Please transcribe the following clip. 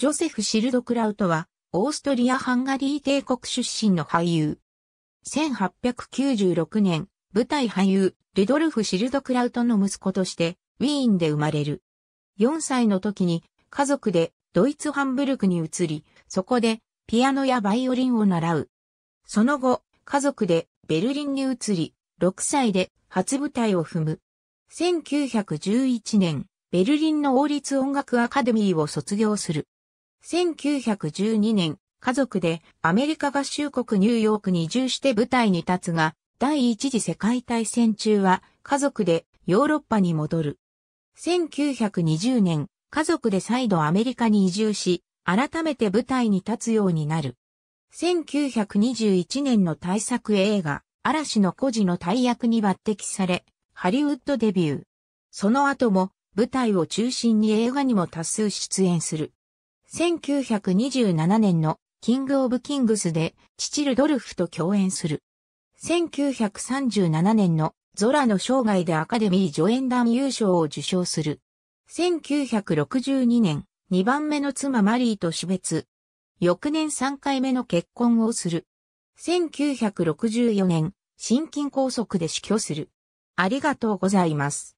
ジョセフ・シルドクラウトは、オーストリア・ハンガリー帝国出身の俳優。1896年、舞台俳優、ルドルフ・シルドクラウトの息子として、ウィーンで生まれる。4歳の時に、家族でドイツ・ハンブルクに移り、そこで、ピアノやバイオリンを習う。その後、家族でベルリンに移り、6歳で初舞台を踏む。1911年、ベルリンの王立音楽アカデミーを卒業する。1912年、家族でアメリカ合衆国ニューヨークに移住して舞台に立つが、第一次世界大戦中は家族でヨーロッパに戻る。1920年、家族で再度アメリカに移住し、改めて舞台に立つようになる。1921年の大作映画、嵐の孤児の大役に抜擢され、ハリウッドデビュー。その後も舞台を中心に映画にも多数出演する。1927年のキング・オブ・キングスでチチルドルフと共演する。1937年のゾラの生涯でアカデミー助演団優勝を受賞する。1962年、2番目の妻マリーと死別。翌年3回目の結婚をする。1964年、心筋梗塞で死去する。ありがとうございます。